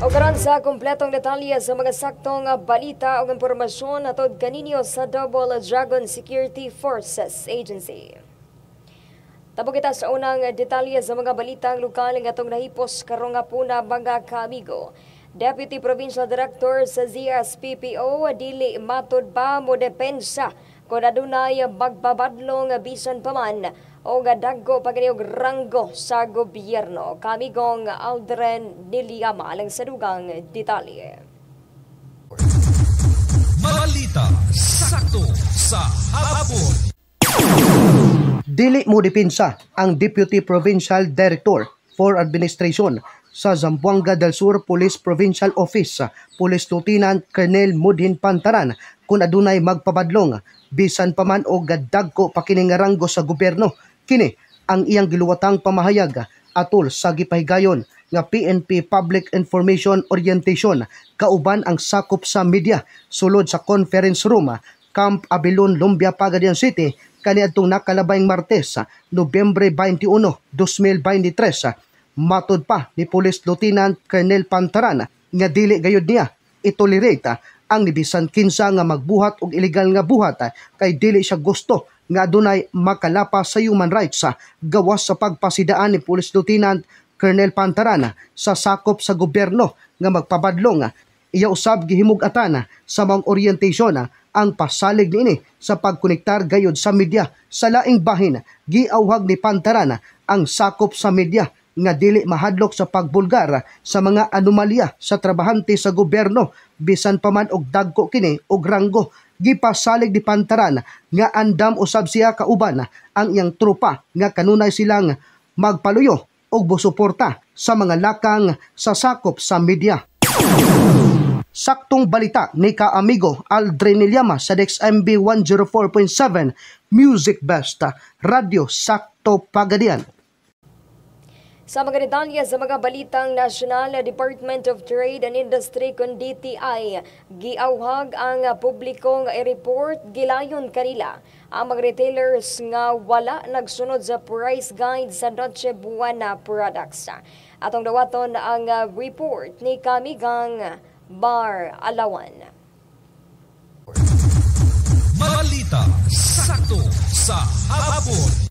O karon sa kompletong detalye sa mga saktong ah, balita o impormasyon atod kaninyo sa Double Dragon Security Forces Agency. Tabo kita sa unang detalye sa mga balitang lokal nga atong nahipos karong nga po na mga kaamigo. Deputy Provincial Director sa ZSPPO, Dili Matod ba mo depensa kung adunay magbabadlong bisan pa man o gadaggo pagani og ranggo sa gobyerno. Kami gong Aldren Niliama lang sa dugang detalye. Malita sakto sa hapon. Dili mo dipinsa ang Deputy Provincial Director for Administration sa Zamboanga del Sur Police Provincial Office, Police Lieutenant Colonel Mudhin Pantaran kung adunay magpabadlong bisan pa man og gadagko pa sa gobyerno Kini ang iyang giluwatang pamahayag atol sa gipahigayon nga PNP Public Information Orientation kauban ang sakop sa media sulod sa conference room Camp Abilon, Lumbia, Pagadian City kaniadtong nakalabayng Martes, Nobyembre 21, 2023 matod pa ni Police Lieutenant Colonel Pantaran nga dili gayud niya itolerate ang nibisan kinsa nga magbuhat og ilegal nga buhat kay dili siya gusto nga dunay makalapas sa human rights sa gawas sa pagpasidaan ni Police Lieutenant Colonel Pantaran sa sakop sa gobyerno nga magpabadlong iya usab gihimugatan sa mga orientasyon ang pasalig niini sa pagkonektar gayod sa media sa laing bahin giawhag ni Pantaran ang sakop sa media nga dili mahadlok sa pagbulgar sa mga anomalya sa trabahante sa gobyerno bisan pa man og dagko kini og ranggo gipasalig di pantaran nga andam usab siya kauban ang iyang tropa nga kanunay silang magpaluyo og busuporta sa mga lakang sa sakop sa media. Saktong balita ni kaamigo Aldrin Ilyama sa DXMB 104.7 Music Best Radio Sakto Pagadian. Sa mga detalya sa mga balitang National Department of Trade and Industry kun DTI, giawhag ang publikong i-report gilayon kanila ang mga retailers nga wala nagsunod sa price guide sa Noche Buena products. Atong dawaton ang report ni Kamigang Bar Alawan. Balita sakto sa hapon.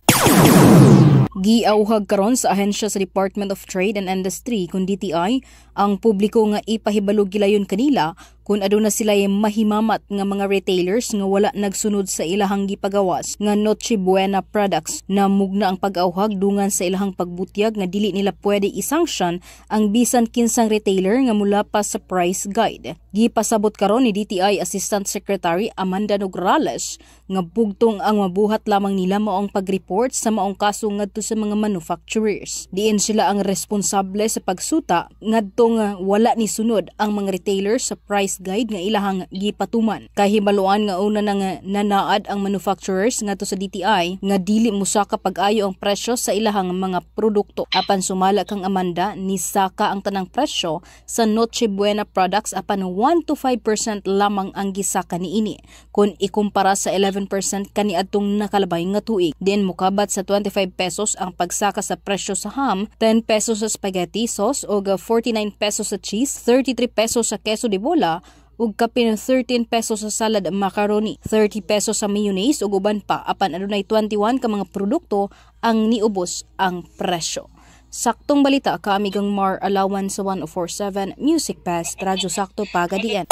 Giauhag karon sa ahensya sa Department of Trade and Industry kun DTI ang publiko nga ipahibalo gilayon kanila kung aduna sila yung mahimamat nga mga retailers nga wala nagsunod sa ilahang gipagawas nga Noche Buena products na mugna ang pag-awhag dungan sa ilahang pagbutyag nga dili nila pwede isanction ang bisan kinsang retailer nga mula pa sa price guide. Gipasabot karon ni DTI Assistant Secretary Amanda Nograles nga bugtong ang mabuhat lamang nila mo ang pag-report sa maong kaso ngadto sa mga manufacturers. Diin sila ang responsable sa pagsuta ngadto nga wala ni sunod ang mga retailer sa price guide nga ilahang gipatuman. Kahibaluan nga una nang nanaad ang manufacturers nga to sa DTI nga dili musaka pag-ayo ang presyo sa ilahang mga produkto. Apan sumala kang amanda ni saka ang tanang presyo sa Noche Buena products apan 1 to 5% lamang ang gisaka niini kun ikumpara sa 11% kaniadtong nakalabay nga tuig. Din mukabat sa 25 pesos ang pagsaka sa presyo sa ham, 10 pesos sa spaghetti sauce o 49 pesos sa cheese, 33 pesos sa keso de bola ug kapin 13 pesos sa salad macaroni, 30 pesos sa mayonnaise ug uban pa apan adunay 21 ka mga produkto ang niubos ang presyo. Saktong balita ka amigang Mar Alawan sa 1047 Music Pass Radyo Sakto Pagadien.